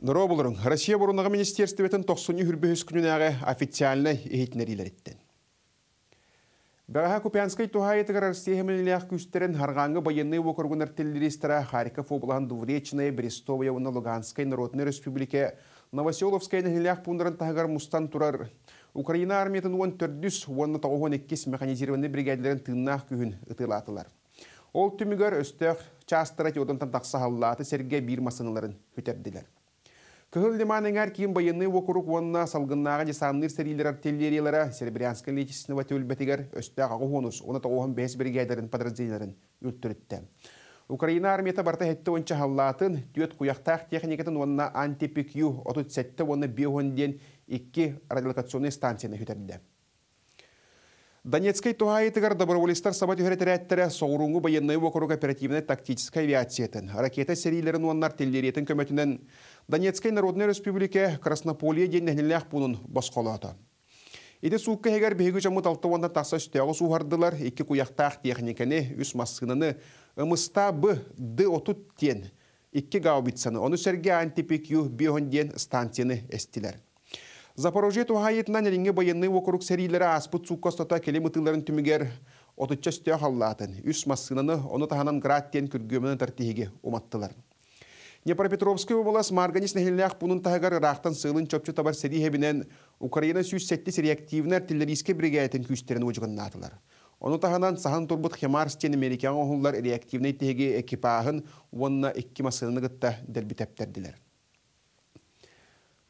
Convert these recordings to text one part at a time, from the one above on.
Нұра болырың, Россия бұрынығы министерстветін 90 үрбіхіз күнін ағы официальны ехетінер елеріттен. Бағаға Купянской тухайытығыр Арсехемеліліяқ күстерін Харғаңы военный округын артиллеристера Харьков облан Дувречная, Брестовая, Уна Луганской Народной Республике Новоселовская нәхіліяқ пұндырын тағығар мұстан Турар, Украина армиятын он төрдіс, онны тауғын еккес механизированный бригадилерін тыннақ күйін ұтылатылар. Ол түмігер өстіғ частыра теодантан тақсағалаты Сергей Бирмасыныларын масыныларын көтерділер. Кыһыл лиманыңар киім байыны онна вонна салгыннаға десанныр сәрилер артиллериялара Серебрянскан летисінова төлбетігер өстәғ ағы хонус, оны тағуғын бәс біргейдерін подразделерін үлттірітті. Украина армията барта хетті онча халлатын, түйет куяқтақ техникатын онна антипикю, отут сәтті оны биохонден екі радиолокационный станцияны хүтерді. Донецкой тугаитыгар доброволистар сабат үйретерәттәрә соғыруңы военной округ оперативной тактической авиациятын, ракета серийлерін онлар телдеретін көмөтінен Донецкой Народной Республике Краснополия деннәнелләх бунун басқалады. Иде суыққа егер бейгі жамыт алтауанда тақса сүтеғы суғардылар, екі куяқтақ техниканы, үс масқынаны, ымыста бы ды отут тен, екі гаубитсаны, оны сәрге антипикью бионден станцияны эстилер Запорожье туғайытынан нелинге военный округ сәрилері аспыт келем келемытыларын түмігер отыча сүтеу қаллатын, үс массынаны оны тағанан граттен күргемінің тәртігеге уматтылар. Днепропетровский облас Марганис нәхілләқ бұның тағығар Ирақтан сылын чөпчі табар сәді хебінен Украина сүйіс сәтті сәреактивіні артиллерийске бригадетін күстерін өжігін натылар. Оны тағанан сахан турбут хемар стен американ оғылар реактивней тегі экипағын онына екі масынаны ғытта дәлбітептерділер.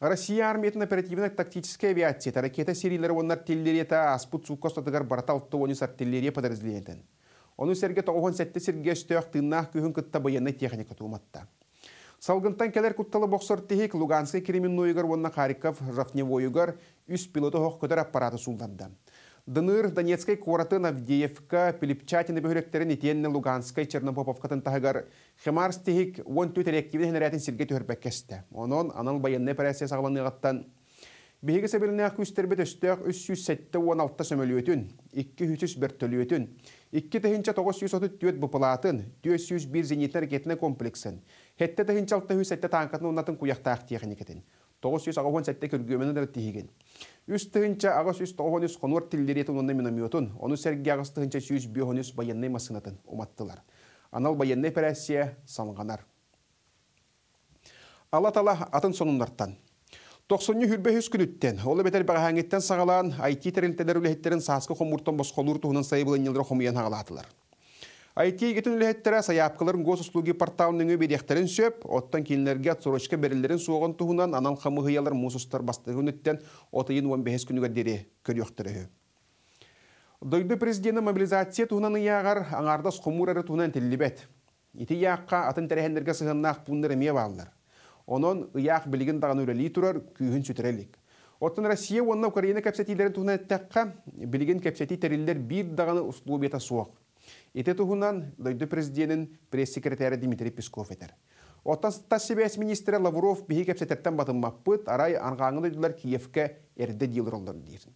Россия армиятын оперативно-тактической авиации таракета серийлері онлар теллереті аспут суккостатығар бараталты оныс артиллерия подразделентін. Оны серге тоғын сәтті серге үстеуақ тыннақ күйін күтті баянны техника туыматта. Салгынтан келер күттілі боксор тихик Луганский креминнойығар онна Хариков Жавневойығар, үс пилоты хоқ көтер аппараты сулданды. Дыныр Донецкой коратын Авдеевка, Пилипчатин и етенні Луганской, Чернобоповкатын тағығар. Хемар стихик он төт элективін хенерятын сірге төхірбәк Он он, анал байынны пәрәсе сағыланығаттан. Бейгі сәбеліне ақ үстербет үстіғ 307-16 сөмөліөтін, 201 төліөтін, 2 тәхінче 934 бұпылатын, 401 зенитнер кетіні комплексін, 7 тәхінче 607 танкатын онатын куяқтақ тегінекетін. 900 агохон сәттекер гөмене дәрт тиген. Үс тыгынча агас үс тогонус конвор тиллери тунны минамиотун, оны сәрге агас тыгынча сүйүс бионус баянны масынатын уматтылар. Анал баянны перәсия салганар Алла тала атын сонуннартан. 90-ню хүрбе хүс күнүттен, олы бетер бағаңеттен сағалан, айти терілтелер үліхеттерін сасқы қомұрттан босқолур тұғынан сайы бұлын елдер қомиян Айти егетін үліхеттері саяпқыларын госуслуги порталының өбедектерін сөп, оттан келінлерге отсорочка берілерін соғын тұғынан анан қамы ғиялар мұсыстар бастығы өнеттен отайын 15 күнігі дере көріқтірі. Дойды президенті мобилизация тұғынан ұяғар аңардас құмурары тұғынан тілібет. Ити яққа атын тәрәхендерге сығыннақ бұндар әме балылар. Онон ұяқ білігін даған өрелей тұрар күйін сүтірелік. Оттан Россия онына Украина кәпсәтилерін тұғынан тәққа білген кәпсәти тәрелілер бір дағаны ұслуы бета Ите туһунан дойду президентин пресс секретары Дмитрий Песков этер. Оттан сытта себес министрі Лавров бихи кепсететтен батынмаппыт, арай анғаңын өйділер Киевке әрді дейілір олдар дейін.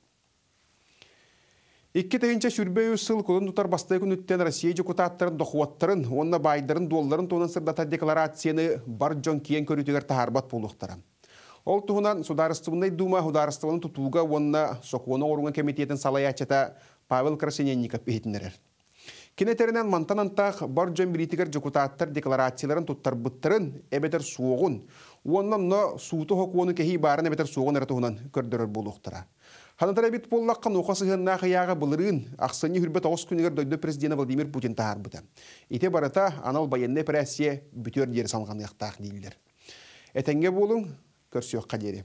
Икки тәйінче сүрбею үсіл күлін тұтар бастай күн үттен Россия жүкутаттарын, доқуаттарын, онна байдарын, долларын тонын сырдата декларацияны бар жон кейін көрітігер тахарбат болуқтары. Ол тұхынан сударыстывындай дума хударыстывының тұтуға онна соқуына орынған комитетін салай ачыта Павел Красиненников етіндірер мантан тақ бар билитигер депутаттар декларацияларын бұттырын әбетер суығын, оннан но суыты хоқуыны кәхи барын әбетер суығын әртуғынан көрдірір болуқтыра. Ханатар әбет боллаққан оқасығын нақы яғы бұлырын ақсыны хүрбет ауыз күнігер дөйді президент Владимир Путин тағар бұты. Ите барыта анал байынны пәрәсие бүтер дері салған яқтақ дейілдер. болың,